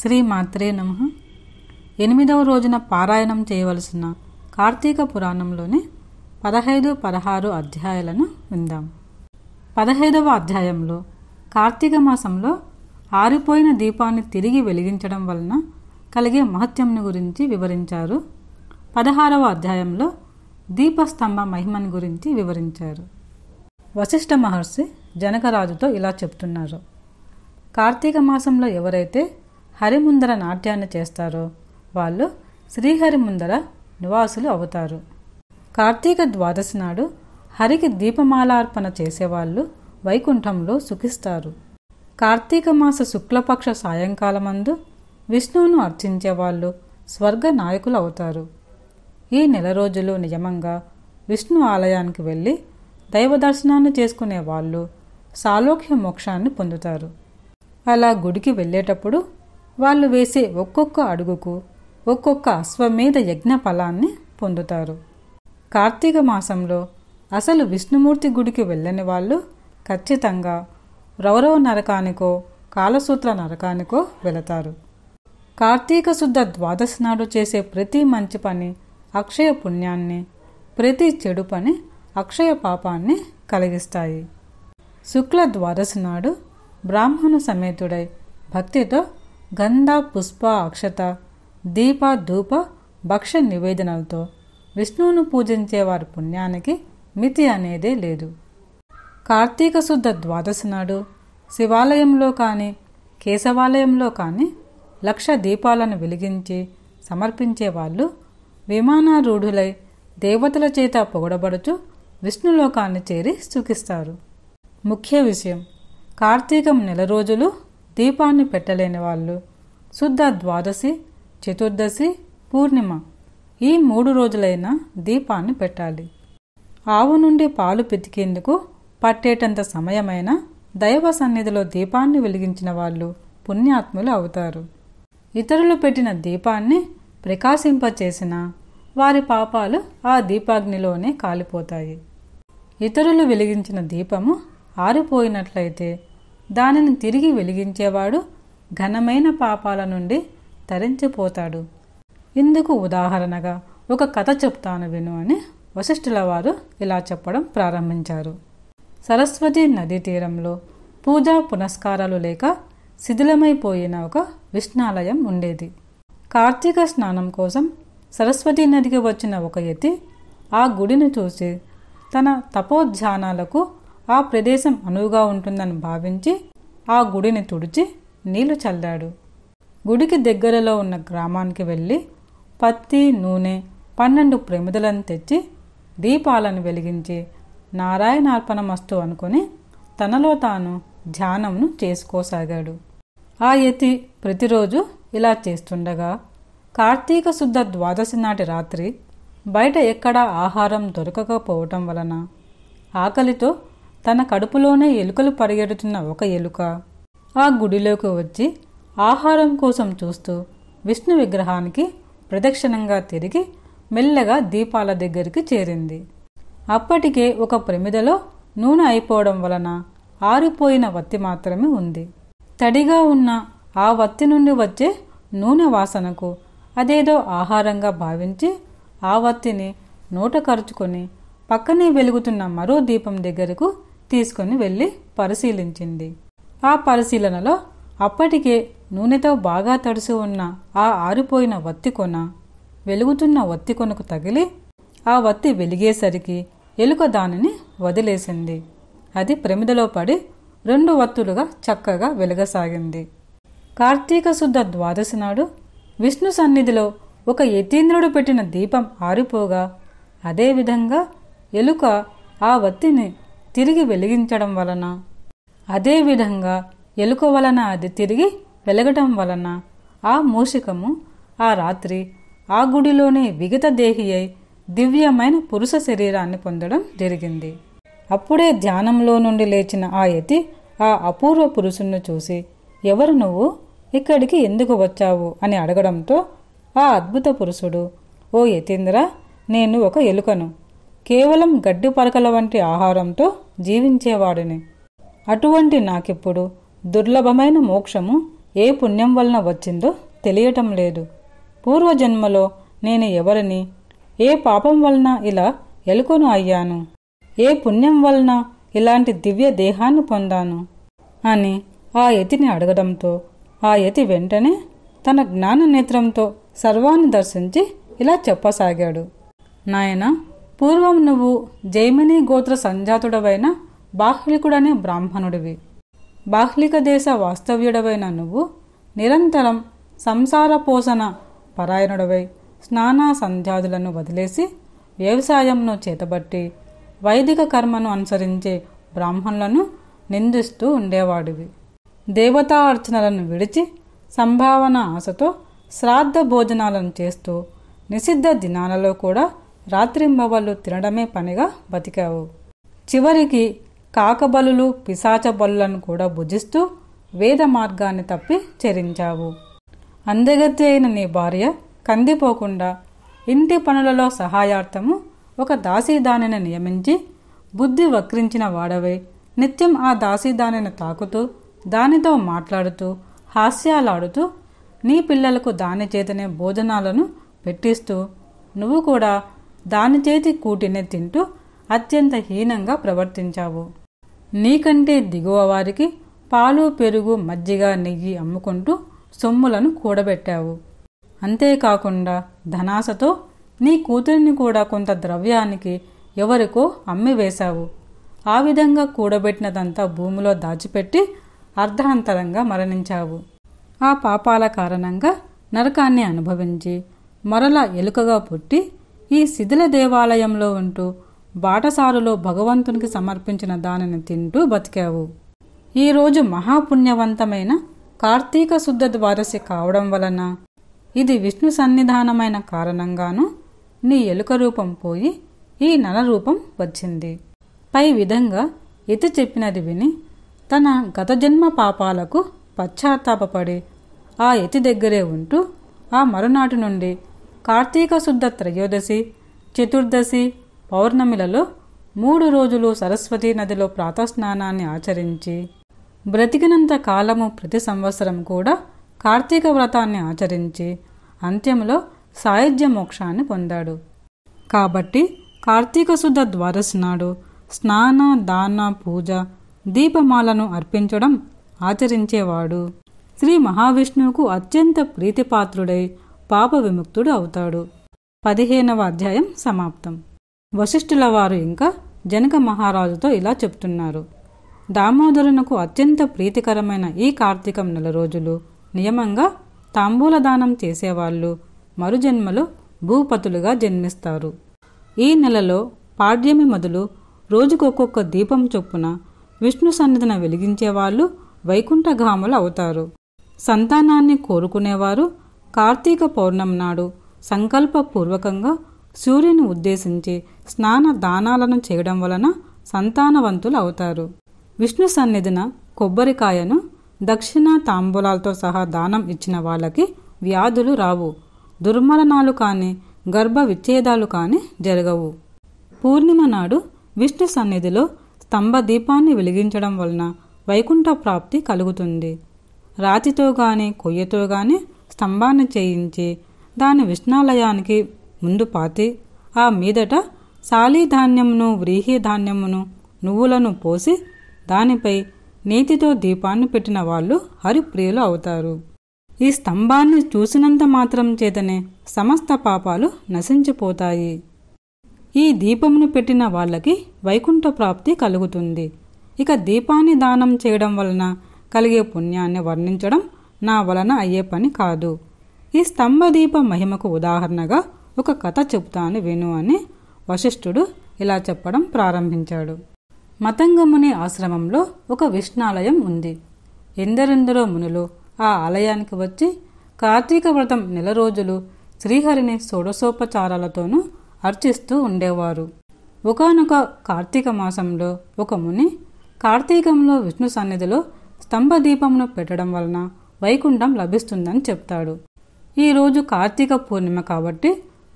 శ్రీ మాత్రే నమ ఎనిమిదవ రోజున పారాయణం చేయవలసిన కార్తీక పురాణంలోని పదహైదు పదహారు అధ్యాయాలను విందాం పదహైదవ అధ్యాయంలో కార్తీక మాసంలో ఆరిపోయిన దీపాన్ని తిరిగి వెలిగించడం వలన కలిగే మహత్యంని గురించి వివరించారు పదహారవ అధ్యాయంలో దీపస్తంభ మహిమని గురించి వివరించారు వశిష్ఠ మహర్షి జనకరాజుతో ఇలా చెప్తున్నారు కార్తీక మాసంలో ఎవరైతే హరిముందర నాట్యాన్ని చేస్తారో వాళ్ళు శ్రీహరిముందర నివాసులు అవుతారు కార్తీక ద్వాదశి నాడు హరికి దీపమాలార్పణ చేసేవాళ్ళు వైకుంఠంలో సుఖిస్తారు కార్తీక మాస శుక్లపక్ష సాయంకాలమందు విష్ణువును అర్చించేవాళ్ళు స్వర్గ నాయకులు అవుతారు ఈ నెల రోజులు నియమంగా విష్ణు ఆలయానికి వెళ్ళి దైవ దర్శనాన్ని చేసుకునే వాళ్ళు సాలోక్య మోక్షాన్ని పొందుతారు అలా గుడికి వెళ్ళేటప్పుడు వాళ్ళు వేసే ఒక్కొక్క అడుగుకు ఒక్కొక్క అశ్వమేధ యజ్ఞ ఫలాన్ని పొందుతారు కార్తీక మాసంలో అసలు విష్ణుమూర్తి గుడికి వెళ్ళని వాళ్ళు ఖచ్చితంగా రౌరవ నరకానికో కాలసూత్ర నరకానికో వెళతారు కార్తీక శుద్ధ ద్వాదశి నాడు చేసే ప్రతి మంచి పని అక్షయ పుణ్యాన్ని ప్రతి చెడు పని అక్షయ పాపాన్ని కలిగిస్తాయి శుక్ల ద్వాదశి నాడు బ్రాహ్మణ సమేతుడై భక్తితో గంధ పుష్ప అక్షత దీప ధూప భక్ష నివేదనలతో విష్ణువును పూజించే వారి పుణ్యానికి మితి అనేదే లేదు కార్తీక శుద్ధ ద్వాదశి నాడు శివాలయంలో కానీ కేశవాలయంలో కానీ లక్ష దీపాలను వెలిగించి సమర్పించే వాళ్ళు విమానారూఢులై దేవతల చేత పొగడబడుచు విష్ణులోకాన్ని చేరి సుఖిస్తారు ముఖ్య విషయం కార్తీకం నెల రోజులు దీపాన్ని పెట్టలేని వాళ్ళు శుద్ధ ద్వాదశి చతుర్దశి పూర్ణిమ ఈ మూడు రోజులైనా దీపాన్ని పెట్టాలి ఆవు నుండి పాలు పితికేందుకు పట్టేటంత సమయమైన దైవ సన్నిధిలో దీపాన్ని వెలిగించిన వాళ్ళు పుణ్యాత్ములు అవుతారు ఇతరులు పెట్టిన దీపాన్ని ప్రకాశింపచేసిన వారి పాపాలు ఆ దీపాగ్నిలోనే కాలిపోతాయి ఇతరులు వెలిగించిన దీపము ఆరిపోయినట్లయితే దానిని తిరిగి వెలిగించేవాడు ఘనమైన పాపాల నుండి తరించిపోతాడు ఇందుకు ఉదాహరణగా ఒక కథ చెప్తాను విను అని వశిష్ఠుల వారు ఇలా చెప్పడం ప్రారంభించారు సరస్వతి నదీ తీరంలో పూజా పునస్కారాలు లేక శిథిలమైపోయిన ఒక విష్ణాలయం ఉండేది కార్తీక స్నానం కోసం సరస్వతీ నదికి వచ్చిన ఒక యతి ఆ గుడిని చూసి తన తపోధ్యానాలకు ఆ ప్రదేశం అనువుగా ఉంటుందని భావించి ఆ గుడిని తుడిచి నీళ్లు చల్లాడు గుడికి దగ్గరలో ఉన్న గ్రామానికి వెళ్ళి పత్తి నూనె పన్నెండు ప్రమిదలను తెచ్చి దీపాలను వెలిగించి మస్తు అనుకుని తనలో తాను ధ్యానమును చేసుకోసాగాడు ఆ యతి ప్రతిరోజు ఇలా చేస్తుండగా కార్తీక శుద్ధ ద్వాదశి నాటి రాత్రి బయట ఎక్కడా ఆహారం దొరకకపోవటం వలన ఆకలితో తన కడుపులోనే ఎలుకలు పరిగెడుతున్న ఒక ఎలుక ఆ గుడిలోకి వచ్చి ఆహారం కోసం చూస్తూ విష్ణు విగ్రహానికి ప్రదక్షిణంగా తిరిగి మెల్లగా దీపాల దగ్గరికి చేరింది అప్పటికే ఒక ప్రమిదలో నూనె అయిపోవడం వలన ఆరిపోయిన వత్తి మాత్రమే ఉంది తడిగా ఉన్న ఆ వత్తి నుండి వచ్చే నూనె వాసనకు అదేదో ఆహారంగా భావించి ఆ వత్తిని నోట కరుచుకొని పక్కనే వెలుగుతున్న మరో దీపం దగ్గరకు తీసుకుని వెళ్ళి పరిశీలించింది ఆ పరిశీలనలో అప్పటికే నూనెతో బాగా తడిసి ఉన్న ఆ ఆరిపోయిన వత్తి కొన వెలుగుతున్న వత్తి కొనకు తగిలి ఆ వత్తి వెలిగేసరికి ఎలుక దానిని వదిలేసింది అది ప్రమిదలో పడి రెండు వత్తులుగా చక్కగా వెలగసాగింది కార్తీక శుద్ధ ద్వాదశి నాడు విష్ణు సన్నిధిలో ఒక యతీంద్రుడు పెట్టిన దీపం ఆరిపోగా అదేవిధంగా ఎలుక ఆ వత్తిని తిరిగి వెలిగించడం వలన అదేవిధంగా ఎలుక వలన అది తిరిగి వెలగటం వలన ఆ మూషికము ఆ రాత్రి ఆ గుడిలోనే విగత దేహి అయి దివ్యమైన పురుష శరీరాన్ని పొందడం జరిగింది అప్పుడే ధ్యానంలో నుండి లేచిన ఆ యతి ఆ అపూర్వ పురుషుణ్ణి చూసి ఎవరు నువ్వు ఇక్కడికి ఎందుకు వచ్చావు అని అడగడంతో ఆ అద్భుత పురుషుడు ఓ యతీంద్ర నేను ఒక ఎలుకను కేవలం గడ్డి పరకల వంటి ఆహారంతో జీవించేవాడిని అటువంటి నాకిప్పుడు దుర్లభమైన మోక్షము ఏ పుణ్యం వలన వచ్చిందో తెలియటం లేదు పూర్వజన్మలో నేను ఎవరిని ఏ పాపం వలన ఇలా ఎలుకొను అయ్యాను ఏ పుణ్యం వలన ఇలాంటి దివ్య దేహాన్ని పొందాను అని ఆ యతిని అడగడంతో ఆ యతి వెంటనే తన జ్ఞాన నేత్రంతో సర్వాన్ని దర్శించి ఇలా చెప్పసాగాడు నాయనా పూర్వం నువ్వు జైమిని గోత్ర సంజాతుడవైన బాహ్లికుడనే బ్రాహ్మణుడివి బాహ్లిక దేశ వాస్తవ్యుడవైన నువ్వు నిరంతరం సంసార పోషణ పరాయణుడవై స్నాన సంధ్యాదులను వదిలేసి వ్యవసాయంను చేతబట్టి వైదిక కర్మను అనుసరించే బ్రాహ్మణులను నిందిస్తూ ఉండేవాడివి దేవతా అర్చనలను విడిచి సంభావన ఆశతో శ్రాద్ధ భోజనాలను చేస్తూ నిషిద్ధ దినాలలో కూడా రాత్రింబవళ్ళు తినడమే పనిగా బతికావు చివరికి కాకబలులు పిశాచ బలులను కూడా భుజిస్తూ వేద మార్గాన్ని తప్పి చెరించావు అందగత్తి అయిన నీ భార్య కందిపోకుండా ఇంటి పనులలో సహాయార్థము ఒక దాసీదానిని నియమించి బుద్ధి వక్రించిన వాడవై నిత్యం ఆ దాసీదానిని తాకుతూ దానితో మాట్లాడుతూ హాస్యాలాడుతూ నీ పిల్లలకు దాని చేతనే భోజనాలను పెట్టిస్తూ నువ్వు కూడా దాని చేతి కూటినే తింటూ అత్యంత హీనంగా ప్రవర్తించావు నీకంటే దిగువ వారికి పాలు పెరుగు మజ్జిగ నెయ్యి అమ్ముకుంటూ సొమ్ములను కూడబెట్టావు అంతేకాకుండా ధనాసతో నీ కూతురిని కూడా కొంత ద్రవ్యానికి ఎవరికో అమ్మివేశావు ఆ విధంగా కూడబెట్టినదంతా భూమిలో దాచిపెట్టి అర్ధాంతరంగా మరణించావు ఆ పాపాల కారణంగా నరకాన్ని అనుభవించి మరలా ఎలుకగా పుట్టి ఈ శిథిల దేవాలయంలో ఉంటూ బాటసారులో భగవంతునికి సమర్పించిన దానిని తింటూ బతికావు ఈరోజు మహాపుణ్యవంతమైన కార్తీక శుద్ధ ద్వాదశి కావడం వలన ఇది విష్ణు సన్నిధానమైన కారణంగాను నీ ఎలుక రూపం పోయి ఈ నల రూపం వచ్చింది పై విధంగా ఇతి చెప్పినది విని తన గత జన్మ పాపాలకు పశ్చాత్తాపడి ఆ ఎతి దగ్గరే ఉంటూ ఆ మరునాటి నుండి కార్తీక శుద్ధ త్రయోదశి చతుర్దశి పౌర్ణమిలలో మూడు రోజులు సరస్వతి నదిలో ప్రాతస్నానాన్ని ఆచరించి బ్రతికినంత కాలము ప్రతి సంవత్సరం కూడా కార్తీక వ్రతాన్ని ఆచరించి అంత్యంలో సాయుధ్య మోక్షాన్ని పొందాడు కాబట్టి కార్తీక శుద్ధ ద్వాదశి నాడు స్నాన దాన పూజ దీపమాలను అర్పించడం ఆచరించేవాడు శ్రీ మహావిష్ణువుకు అత్యంత ప్రీతిపాత్రుడై పాప విముక్తుడు అవుతాడు పదిహేనవ అధ్యాయం సమాప్తం వశిష్ఠుల వారు ఇంకా జనక మహారాజుతో ఇలా చెప్తున్నారు దామోదరునకు అత్యంత ప్రీతికరమైన ఈ కార్తీకం నెల రోజులు నియమంగా తాంబూలదానం చేసేవాళ్ళు మరుజన్మలో భూపతులుగా జన్మిస్తారు ఈ నెలలో పాడ్యమి మొదలు రోజుకొక్కొక్క దీపం చొప్పున విష్ణు సన్నిధిన వెలిగించేవాళ్ళు వైకుంఠఘాములు అవుతారు సంతానాన్ని కోరుకునేవారు కార్తీక పౌర్ణమి నాడు సంకల్పపూర్వకంగా సూర్యుని ఉద్దేశించి స్నాన దానాలను చేయడం వలన సంతానవంతులు అవుతారు విష్ణు సన్నిధిన కొబ్బరికాయను దక్షిణ తాంబూలాలతో సహా దానం ఇచ్చిన వాళ్ళకి వ్యాధులు రావు దుర్మరణాలు కానీ గర్భ విచ్ఛేదాలు కానీ జరగవు పూర్ణిమ నాడు విష్ణు సన్నిధిలో స్తంభ దీపాన్ని వెలిగించడం వలన వైకుంఠ ప్రాప్తి కలుగుతుంది రాతితో గాని కొయ్యతో గానీ స్తంభాన్ని చేయించి దాని విష్ణాలయానికి ముందు పాతి ఆ మీదట వ్రీహి ధాన్యమును నువ్వులను పోసి దానిపై నేతితో దీపాన్ని పెట్టిన వాళ్ళు హరిప్రియులు అవుతారు ఈ స్తంభాన్ని చూసినంత మాత్రం చేతనే సమస్త పాపాలు నశించిపోతాయి ఈ దీపమును పెట్టిన వాళ్ళకి వైకుంఠ ప్రాప్తి కలుగుతుంది ఇక దీపాన్ని దానం చేయడం వలన కలిగే పుణ్యాన్ని వర్ణించడం నా వలన అయ్యే పని కాదు ఈ స్తంభదీప మహిమకు ఉదాహరణగా ఒక కథ చెబుతాను విను అని వశిష్ఠుడు ఇలా చెప్పడం ప్రారంభించాడు మతంగముని ఆశ్రమంలో ఒక విష్ణాలయం ఉంది ఎందరెందరో మునులు ఆ ఆలయానికి వచ్చి కార్తీక వ్రతం నెల రోజులు శ్రీహరిని షోడసోపచారాలతోనూ అర్చిస్తూ ఉండేవారు ఒకనొక కార్తీక మాసంలో ఒక ముని కార్తీకంలో విష్ణు సన్నిధిలో స్తంభదీపమును పెట్టడం వలన వైకుంఠం లభిస్తుందని చెప్తాడు ఈరోజు కార్తీక పూర్ణిమ కాబట్టి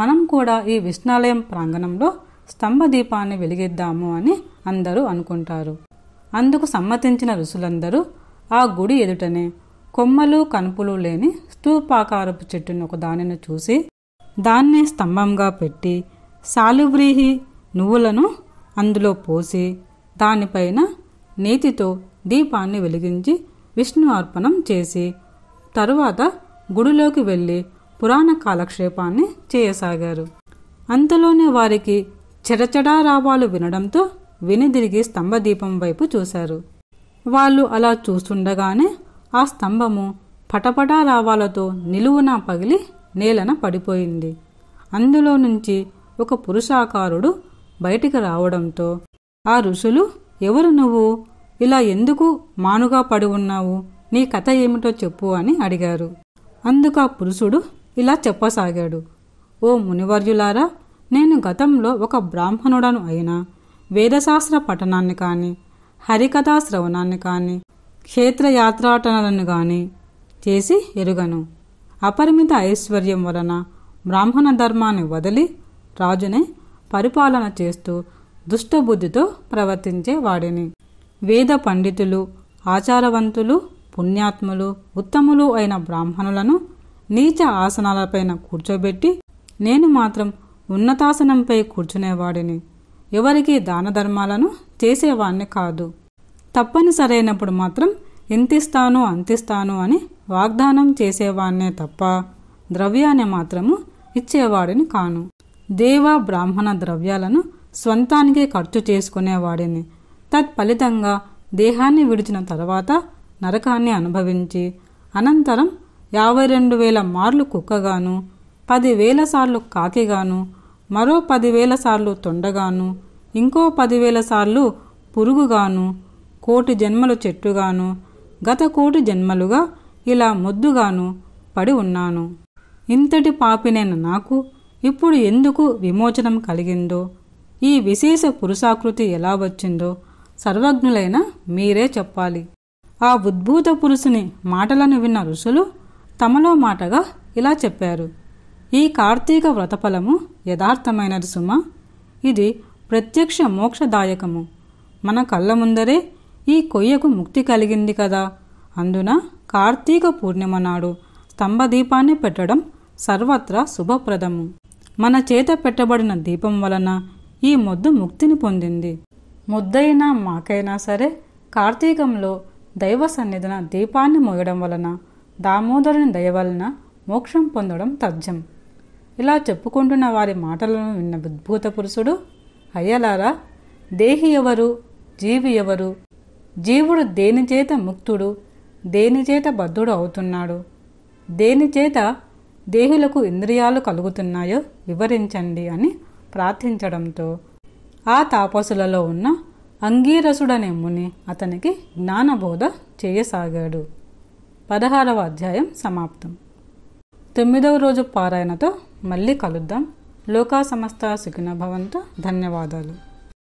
మనం కూడా ఈ విష్ణాలయం ప్రాంగణంలో స్తంభ దీపాన్ని వెలిగిద్దాము అని అందరూ అనుకుంటారు అందుకు సమ్మతించిన ఋషులందరూ ఆ గుడి ఎదుటనే కొమ్మలు కనుపులు లేని స్తూపాకారపు చెట్టును దానిని చూసి దాన్నే స్తంభంగా పెట్టి సాలువ్రీహి నువ్వులను అందులో పోసి దానిపైన నేతితో దీపాన్ని వెలిగించి విష్ణు అర్పణం చేసి తరువాత గుడిలోకి వెళ్ళి పురాణ కాలక్షేపాన్ని చేయసాగారు అంతలోనే వారికి రావాలు వినడంతో వినిదిరిగి స్తంభదీపం వైపు చూశారు వాళ్ళు అలా చూస్తుండగానే ఆ స్తంభము పటపటా రావాలతో నిలువున పగిలి నేలన పడిపోయింది అందులో నుంచి ఒక పురుషాకారుడు బయటికి రావడంతో ఆ ఋషులు ఎవరు నువ్వు ఇలా ఎందుకు మానుగా పడి ఉన్నావు నీ కథ ఏమిటో చెప్పు అని అడిగారు అందుకు ఆ పురుషుడు ఇలా చెప్పసాగాడు ఓ మునివర్యులారా నేను గతంలో ఒక బ్రాహ్మణుడను అయినా వేదశాస్త్ర పఠనాన్ని కానీ హరికథా శ్రవణాన్ని కానీ క్షేత్రయాత్రాటనలను కానీ చేసి ఎరుగను అపరిమిత ఐశ్వర్యం వలన బ్రాహ్మణ ధర్మాన్ని వదిలి రాజునే పరిపాలన చేస్తూ దుష్టబుద్ధితో ప్రవర్తించేవాడిని వేద పండితులు ఆచారవంతులు పుణ్యాత్ములు ఉత్తములు అయిన బ్రాహ్మణులను నీచ ఆసనాలపైన కూర్చోబెట్టి నేను మాత్రం ఉన్నతాసనంపై కూర్చునేవాడిని ఎవరికి దాన ధర్మాలను చేసేవాణ్ణి కాదు తప్పనిసరైనప్పుడు మాత్రం ఇంతిస్తాను అంతిస్తాను అని వాగ్దానం చేసేవాణ్ణే తప్ప ద్రవ్యాన్ని మాత్రము ఇచ్చేవాడిని కాను దేవ బ్రాహ్మణ ద్రవ్యాలను స్వంతానికి ఖర్చు చేసుకునేవాడిని తత్ఫలితంగా దేహాన్ని విడిచిన తర్వాత నరకాన్ని అనుభవించి అనంతరం యాభై రెండు వేల మార్లు కుక్కగాను పదివేల సార్లు కాకిగాను మరో పదివేల సార్లు తొండగాను ఇంకో పదివేల సార్లు పురుగుగాను కోటి జన్మలు చెట్టుగాను గత కోటి జన్మలుగా ఇలా మొద్దుగాను పడి ఉన్నాను ఇంతటి పాపినైన నాకు ఇప్పుడు ఎందుకు విమోచనం కలిగిందో ఈ విశేష పురుషాకృతి ఎలా వచ్చిందో సర్వజ్ఞులైన మీరే చెప్పాలి ఆ ఉద్భూత పురుషుని మాటలను విన్న ఋషులు తమలో మాటగా ఇలా చెప్పారు ఈ కార్తీక వ్రతఫలము యథార్థమైనది సుమ ఇది ప్రత్యక్ష మోక్షదాయకము మన కళ్ళ ముందరే ఈ కొయ్యకు ముక్తి కలిగింది కదా అందున కార్తీక పూర్ణిమ నాడు స్తంభదీపాన్ని పెట్టడం సర్వత్రా శుభప్రదము మన చేత పెట్టబడిన దీపం వలన ఈ మొద్దు ముక్తిని పొందింది ముద్దైనా మాకైనా సరే కార్తీకంలో దైవ సన్నిధిన దీపాన్ని మోయడం వలన దామోదరుని దయ వలన మోక్షం పొందడం తథ్యం ఇలా చెప్పుకుంటున్న వారి మాటలను విన్న ఉద్భూత పురుషుడు అయ్యలారా దేహి ఎవరు జీవి ఎవరు జీవుడు దేనిచేత ముక్తుడు దేనిచేత బద్ధుడు అవుతున్నాడు దేనిచేత దేహులకు ఇంద్రియాలు కలుగుతున్నాయో వివరించండి అని ప్రార్థించడంతో ఆ తాపసులలో ఉన్న అంగీరసుడనే ముని అతనికి జ్ఞానబోధ చేయసాగాడు పదహారవ అధ్యాయం సమాప్తం తొమ్మిదవ రోజు పారాయణతో మళ్ళీ కలుద్దాం లోకా సమస్త సుఖిన భవంతో ధన్యవాదాలు